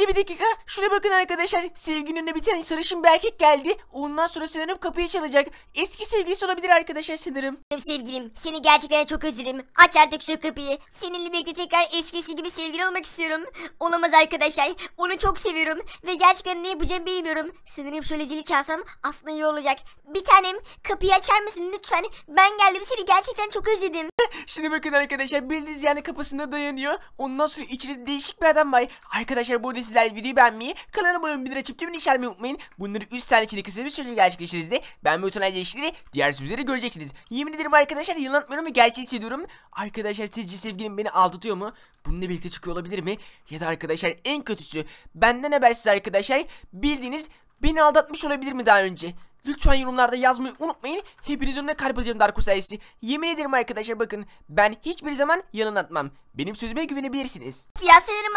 Bekle bir dakika. Şuna bakın arkadaşlar. Sevgilinle biten sarışın bir erkek geldi. Ondan sonra sanırım kapıyı çalacak. Eski sevgilisi olabilir arkadaşlar sanırım. Sevgilim seni gerçekten çok özledim. Aç artık şu kapıyı. Seninle birlikte tekrar eskisi gibi sevgili olmak istiyorum. Olamaz arkadaşlar. Onu çok seviyorum. Ve gerçekten ne yapacağımı bilmiyorum. Sanırım şöyle zili çalsam aslında iyi olacak. Bir tanem kapıyı açar mısın lütfen? Ben geldim seni gerçekten çok özledim. Şimdi bakın arkadaşlar bildiğiniz yani kapısına dayanıyor. Ondan sonra içeride değişik bir adam var. Arkadaşlar burada sizler videoyu beğenmeyi, kanalıma abone olmayı, açıp tümünü işaretmeyi unutmayın. Bunları 3 saniye içinde kısa bir süre gerçekleştiririz de ben bu tonel değişikleri diğer sürüleri göreceksiniz. Yemin ederim arkadaşlar yalan atmıyorum ve gerçeği hissediyorum. Arkadaşlar sizce sevgilim beni aldatıyor mu? Bununla birlikte çıkıyor olabilir mi? Ya da arkadaşlar en kötüsü benden habersiz arkadaşlar bildiğiniz beni aldatmış olabilir mi daha önce? Lütfen yorumlarda yazmayı unutmayın. Hepiniz önüne kalp alacağım Dark sayesi. Yemin ederim arkadaşlar bakın. Ben hiçbir zaman yalan atmam. Benim sözüme güvenebilirsiniz. Ya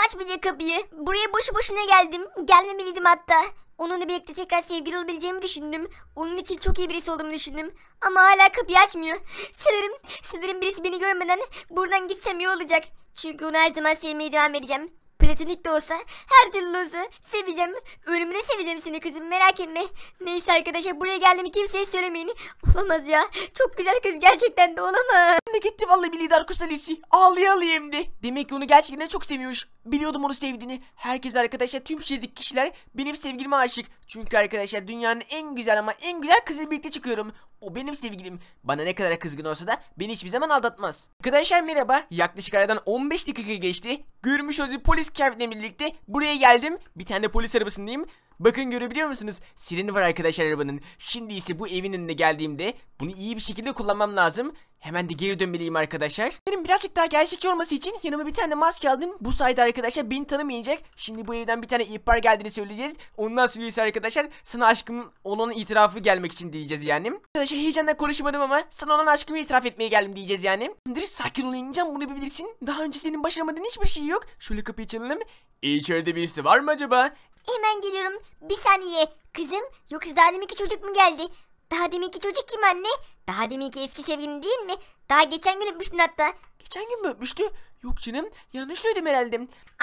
açmayacak kapıyı. Buraya boşu boşuna geldim. Gelmemeliydim hatta. Onunla birlikte tekrar sevgili olabileceğimi düşündüm. Onun için çok iyi birisi olduğumu düşündüm. Ama hala kapıyı açmıyor. Sanırım, sanırım birisi beni görmeden buradan gitsem iyi olacak. Çünkü onu her zaman sevmeye devam edeceğim. Platinik de olsa her türlü olsa seveceğim. Ölümüne seveceğim seni kızım merak etme. Neyse arkadaşlar buraya geldiğimi kimseye söylemeyin. Olamaz ya. Çok güzel kız gerçekten de olamaz. Ne gitti vallahi bir lider kusalesi. Ağlayalım de. Demek ki onu gerçekten çok seviyormuş. Biliyordum onu sevdiğini. Herkes arkadaşlar tüm şehirdeki kişiler benim sevgilime aşık. Çünkü arkadaşlar dünyanın en güzel ama en güzel kızıyla birlikte çıkıyorum. O benim sevgilim. Bana ne kadar kızgın olsa da beni hiçbir zaman aldatmaz. Arkadaşlar merhaba. Yaklaşık aradan 15 dakika geçti. Görmüş olduğunuz polis kıyafetleriyle birlikte buraya geldim. Bir tane polis arabasındayım. Bakın görebiliyor musunuz? Sireni var arkadaşlar arabanın. Şimdi ise bu evin önüne geldiğimde bunu iyi bir şekilde kullanmam lazım. Hemen de geri dönmeliyim arkadaşlar. Benim birazcık daha gerçekçi olması için yanıma bir tane maske aldım. Bu sayede arkadaşlar beni tanımayacak. Şimdi bu evden bir tane ihbar geldiğini söyleyeceğiz. Ondan sonra ise arkadaşlar sana aşkım olan itirafı gelmek için diyeceğiz yani. Arkadaşlar heyecanla konuşamadım ama sana olan aşkımı itiraf etmeye geldim diyeceğiz yani. Dur sakin ol İncan bunu bilirsin. Daha önce senin başaramadığın hiçbir şey yok. Şöyle kapıyı çalalım. E, birisi var mı acaba? Hemen geliyorum. Bir saniye. Kızım yoksa daha deminki çocuk mu geldi? Daha deminki çocuk kim anne? Daha deminki eski sevgilin değil mi? Daha geçen gün öpmüştün hatta. Geçen gün mü öpmüştü? Yok canım yanlış duydum herhalde.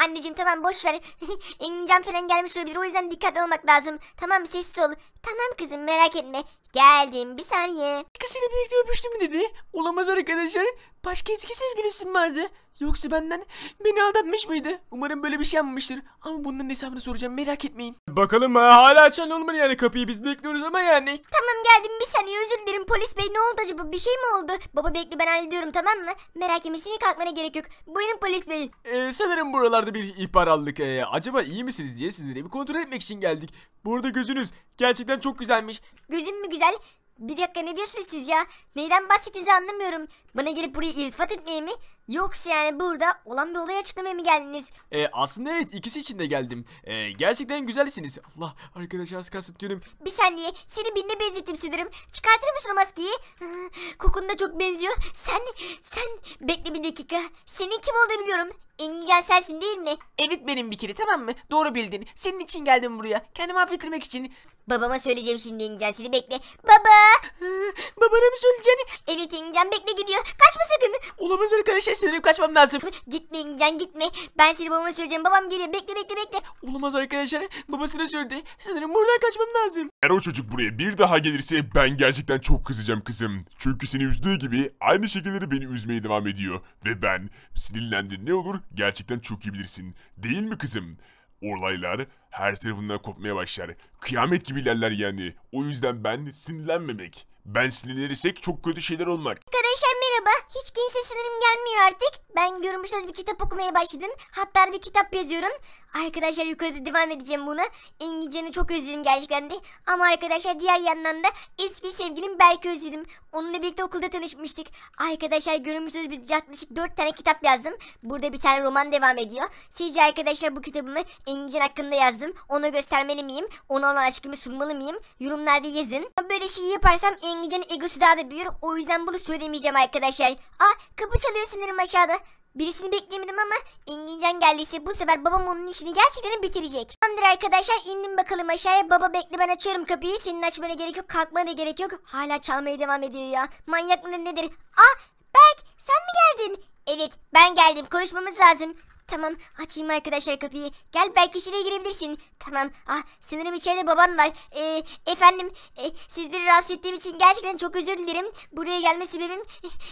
Anneciğim tamam boş ver. İngilizcem falan gelmiş olabilir o yüzden dikkatli olmak lazım. Tamam sessiz ol. Tamam kızım merak etme. Geldim bir saniye. Kızıyla birlikte öpüştü mü dedi? Olamaz arkadaşlar. Başka eski sevgilisi mi vardı? Yoksa benden beni aldatmış mıydı? Umarım böyle bir şey yapmamıştır. Ama bunların hesabını soracağım merak etmeyin. Bakalım ha, hala açan olmadı yani kapıyı biz bekliyoruz ama yani. Tamam geldim bir saniye özür dilerim polis bey ne oldu acaba bir şey mi oldu? Baba bekle ben hallediyorum tamam mı? Merak mahkemesine kalkmana gerek yok. Buyurun polis bey. Ee, sanırım buralarda bir ihbar aldık. Ee, acaba iyi misiniz diye sizleri bir kontrol etmek için geldik. Burada gözünüz gerçekten çok güzelmiş. Gözüm mü güzel? Bir dakika ne diyorsunuz siz ya? Neyden bahsettiğinizi anlamıyorum. Bana gelip burayı iltifat etmeye mi? Yoksa yani burada olan bir olayı açıklamaya mı geldiniz? E, aslında evet ikisi için de geldim. E, gerçekten güzelsiniz. Allah arkadaşlar az kalsın tüyüm. Bir saniye seni birine benzettim sinirim. Çıkartır mısın o maskeyi? Kokun da çok benziyor. Sen, sen bekle bir dakika. Senin kim olduğunu biliyorum. Engin sensin değil mi? Evet benim bir kere tamam mı? Doğru bildin. Senin için geldim buraya. Kendimi affettirmek için. Babama söyleyeceğim şimdi İngilizcen seni bekle. Baba. Babana mı söyleyeceğini? Evet İngilizcen bekle gidiyor. Kaçma sakın. Olamaz arkadaşlar sanırım kaçmam lazım. Gitme İngilizcen gitme. Ben seni babama söyleyeceğim. Babam geliyor. Bekle bekle bekle. Olamaz arkadaşlar. Babasına söyledi. Sanırım buradan kaçmam lazım. Eğer o çocuk buraya bir daha gelirse ben gerçekten çok kızacağım kızım. Çünkü seni üzdüğü gibi aynı şekilleri beni üzmeye devam ediyor. Ve ben sinirlendi ne olur gerçekten çok iyi bilirsin. Değil mi kızım? Olaylar her tarafından kopmaya başlar. Kıyamet gibi ilerler yani. O yüzden ben sinirlenmemek. Ben sinirlenirsek çok kötü şeyler olmak. Arkadaşlar merhaba. Hiç kimse sinirim gelmiyor artık. Ben görmüşsünüz bir kitap okumaya başladım. Hatta bir kitap yazıyorum. Arkadaşlar yukarıda devam edeceğim buna. İngilizceni çok özledim gerçekten de. Ama arkadaşlar diğer yandan da eski sevgilim Berk'i özledim. Onunla birlikte okulda tanışmıştık. Arkadaşlar görmüşsünüz bir yaklaşık 4 tane kitap yazdım. Burada bir tane roman devam ediyor. Sizce arkadaşlar bu kitabımı Engin hakkında yazdım. Ona göstermeli miyim? Ona olan aşkımı sunmalı mıyım? Yorumlarda yazın. Böyle şey yaparsam İngilizcenin Can'ın egosu daha da büyür. O yüzden bunu söylemeyeceğim arkadaşlar. Aa kapı çalıyor sinirim aşağıda. Birisini beklemedim ama İngincan geldiyse bu sefer babam onun işini gerçekten bitirecek. Tamamdır arkadaşlar indim bakalım aşağıya. Baba bekle ben açıyorum kapıyı. Senin açmana gerek yok kalkmana da gerek yok. Hala çalmaya devam ediyor ya. Manyak mıdır nedir? Ah Berk sen mi geldin? Evet ben geldim konuşmamız lazım. Tamam açayım arkadaşlar kapıyı. Gel belki içeriye girebilirsin. Tamam ah sanırım içeride baban var. Ee, efendim e, sizleri rahatsız ettiğim için gerçekten çok özür dilerim. Buraya gelme sebebim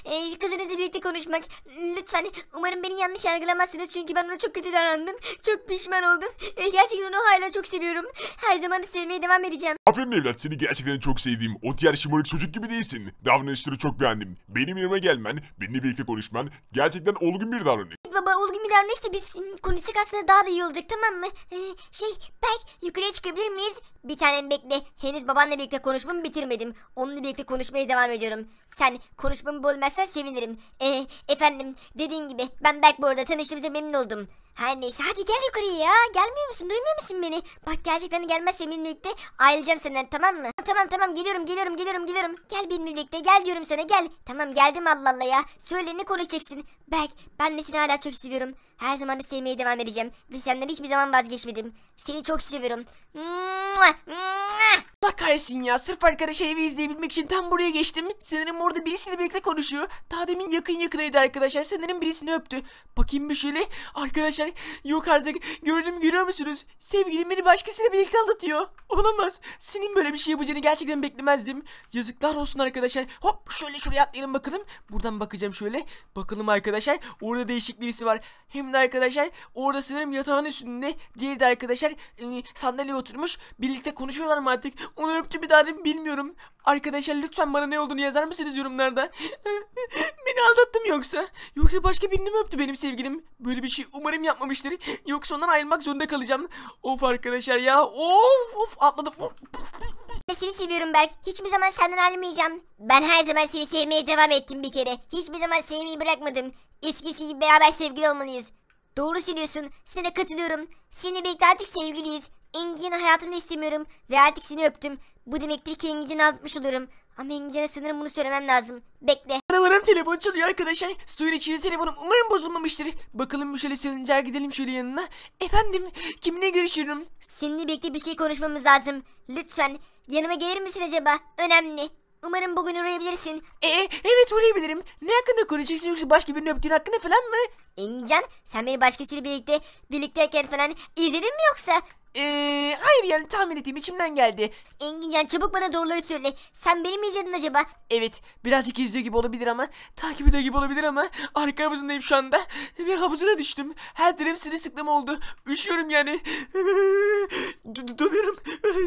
e, e, kızınızla birlikte konuşmak. Lütfen umarım beni yanlış yargılamazsınız. Çünkü ben ona çok kötü davrandım. Çok pişman oldum. E, gerçekten onu hala çok seviyorum. Her zaman da sevmeye devam edeceğim. Aferin evlat seni gerçekten çok sevdiğim. O diğer şımarık çocuk gibi değilsin. Davranışları çok beğendim. Benim yanıma gelmen, benimle birlikte konuşman gerçekten olgun bir davranış. Baba olgun bir davranış işte biz konuşsak aslında daha da iyi olacak tamam mı? Ee, şey Berk yukarıya çıkabilir miyiz? Bir tanem bekle. Henüz babanla birlikte konuşmamı bitirmedim. Onunla birlikte konuşmaya devam ediyorum. Sen konuşmamı bölmezsen sevinirim. Ee, efendim dediğim gibi ben Berk bu arada tanıştığımıza memnun oldum. Her neyse hadi gel yukarıya ya. Gelmiyor musun? Duymuyor musun beni? Bak gerçekten gelmezse benimle birlikte ayrılacağım senden tamam mı? Tamam tamam geliyorum geliyorum geliyorum geliyorum. Gel benimle birlikte gel diyorum sana gel. Tamam geldim Allah Allah ya. Söyle ne konuşacaksın? Berk ben de seni hala çok seviyorum. Her zaman da sevmeye devam edeceğim. Ve senden hiçbir zaman vazgeçmedim. Seni çok seviyorum. Allah kahretsin ya. Sırf arkadaş evi izleyebilmek için tam buraya geçtim. Sanırım orada birisiyle birlikte konuşuyor. Daha demin yakın yakınaydı arkadaşlar. Sanırım birisini öptü. Bakayım bir şöyle. Arkadaşlar yok artık. Gördüm görüyor musunuz? Sevgilim beni başkasıyla birlikte aldatıyor. Olamaz. Senin böyle bir şey yapacağını gerçekten beklemezdim. Yazıklar olsun arkadaşlar. Hop şöyle şuraya atlayalım bakalım. Buradan bakacağım şöyle. Bakalım arkadaşlar arkadaşlar orada değişik birisi var. Hem de arkadaşlar orada sanırım yatağın üstünde diğeri de arkadaşlar e, sandalyeye oturmuş. Birlikte konuşuyorlar mı artık? Onu öptü bir daha değil bilmiyorum. Arkadaşlar lütfen bana ne olduğunu yazar mısınız yorumlarda? Beni aldattım yoksa? Yoksa başka birini mi öptü benim sevgilim? Böyle bir şey umarım yapmamıştır. Yoksa ondan ayrılmak zorunda kalacağım. Of arkadaşlar ya. Of of atladım. Of. Seni seviyorum Berk. Hiçbir zaman senden ayrılmayacağım. Ben her zaman seni sevmeye devam ettim bir kere. Hiçbir zaman sevmeyi bırakmadım. Eskisi gibi beraber sevgili olmalıyız. Doğru söylüyorsun. Sana katılıyorum. Seninle birlikte artık sevgiliyiz. Engin'i hayatımda istemiyorum ve artık seni öptüm. Bu demektir ki Engin'i atmış olurum. Ama Engin'e sanırım bunu söylemem lazım. Bekle. Arabanın telefon çalıyor arkadaşlar. Suyun içinde telefonum umarım bozulmamıştır. Bakalım şöyle silincer gidelim şöyle yanına. Efendim kimle görüşürüm? Seninle birlikte bir şey konuşmamız lazım. Lütfen yanıma gelir misin acaba? Önemli. Umarım bugün uğrayabilirsin. Ee, evet uğrayabilirim. Ne hakkında konuşacaksın yoksa başka birinin öptüğün hakkında falan mı? Engincan sen beni başkasıyla birlikte birlikteyken falan izledin mi yoksa? Ee, hayır yani tahmin ettiğim içimden geldi. Engincan çabuk bana doğruları söyle. Sen beni mi izledin acaba? Evet birazcık izliyor gibi olabilir ama takip ediyor gibi olabilir ama arka havuzundayım şu anda ve havuzuna düştüm. Her tarafım sırılsıklam oldu. Üşüyorum yani. donuyorum.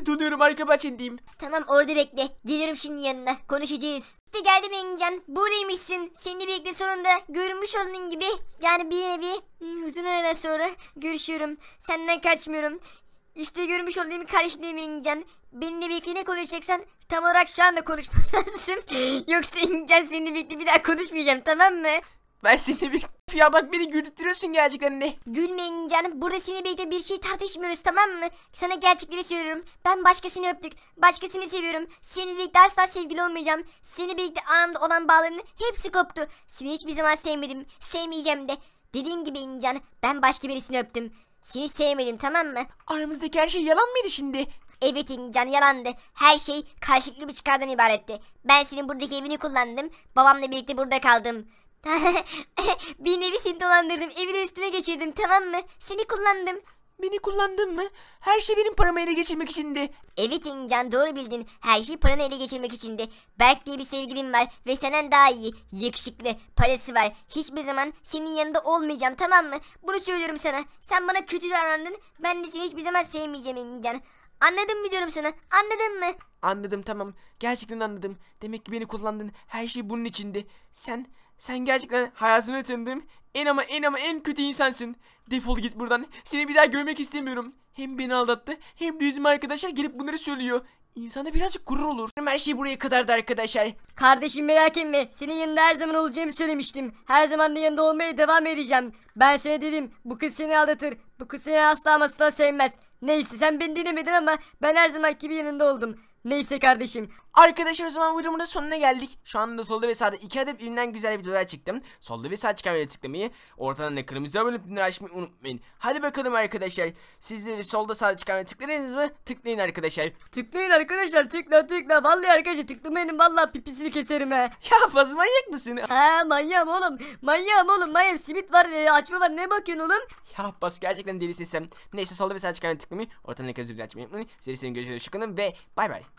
donuyorum arka bahçedeyim. Tamam orada bekle. Geliyorum şimdi yanına. Konuşacağız. İşte geldim Engincan. Buradaymışsın. Seni bekle sonunda. Görünmüş olduğun gibi. Yani bir nevi hmm, uzun huzur sonra görüşüyorum. Senden kaçmıyorum. İşte görmüş olduğum kardeşliğime İngilizcen. Benimle birlikte ne konuşacaksan tam olarak şu anda konuşman lazım. Yoksa İngilizcen seninle birlikte bir daha konuşmayacağım tamam mı? Ben seninle bir... Ya bak beni güldürüyorsun gerçekten de. Gülmeyin canım. Burada seninle birlikte bir şey tartışmıyoruz tamam mı? Sana gerçekleri söylüyorum. Ben başkasını öptük. Başkasını seviyorum. Seninle birlikte asla sevgili olmayacağım. Seninle birlikte aramda olan bağların hepsi koptu. Seni hiçbir zaman sevmedim. Sevmeyeceğim de. Dediğim gibi İncan ben başka birisini öptüm. Seni sevmedim tamam mı? Aramızdaki her şey yalan mıydı şimdi? Evet İncan yalandı. Her şey karşılıklı bir çıkardan ibaretti. Ben senin buradaki evini kullandım. Babamla birlikte burada kaldım. bir nevi seni dolandırdım. Evini üstüme geçirdim tamam mı? Seni kullandım. Beni kullandın mı? Her şey benim paramı ele geçirmek içindi. Evet Engincan doğru bildin. Her şey paranı ele geçirmek içindi. Berk diye bir sevgilim var ve senden daha iyi. Yakışıklı, parası var. Hiçbir zaman senin yanında olmayacağım tamam mı? Bunu söylüyorum sana. Sen bana kötü davrandın. Ben de seni hiçbir zaman sevmeyeceğim Engincan. Anladın mı diyorum sana? Anladın mı? Anladım tamam. Gerçekten anladım. Demek ki beni kullandın. Her şey bunun içindi. Sen, sen gerçekten hayatını tanıdığım en ama en ama en kötü insansın. Defol git buradan. Seni bir daha görmek istemiyorum. Hem beni aldattı hem de yüzüme arkadaşlar gelip bunları söylüyor. İnsana birazcık gurur olur. Her şey buraya kadardı arkadaşlar. Kardeşim merak etme. Senin yanında her zaman olacağımı söylemiştim. Her zaman da yanında olmaya devam edeceğim. Ben sana dedim. Bu kız seni aldatır. Bu kız seni asla asla sevmez. Neyse sen beni dinlemedin ama ben her zaman gibi yanında oldum. Neyse kardeşim. Arkadaşlar o zaman videomun da sonuna geldik. Şu anda solda ve sağda iki adet üründen güzel videolar çıktım. Solda ve sağ çıkan videoya tıklamayı, ortadan da kırmızı abone olup açmayı unutmayın. Hadi bakalım arkadaşlar. Sizleri solda sağda çıkan videoya tıkladınız mı? Tıklayın arkadaşlar. Tıklayın arkadaşlar tıkla tıkla. Vallahi arkadaşlar tıklamayın vallahi pipisini keserim he. Ya fazla manyak mısın? Ha manyağım oğlum. Manyağım oğlum. Manyağım simit var e, açma var ne bakıyorsun oğlum? Ya bas gerçekten delisin sen. Neyse solda ve sağda çıkan videoya tıklamayı, ortadan da kırmızı abone açmayı unutmayın. Sizleri senin görüşürüz. Şıkkınım ve bay bay.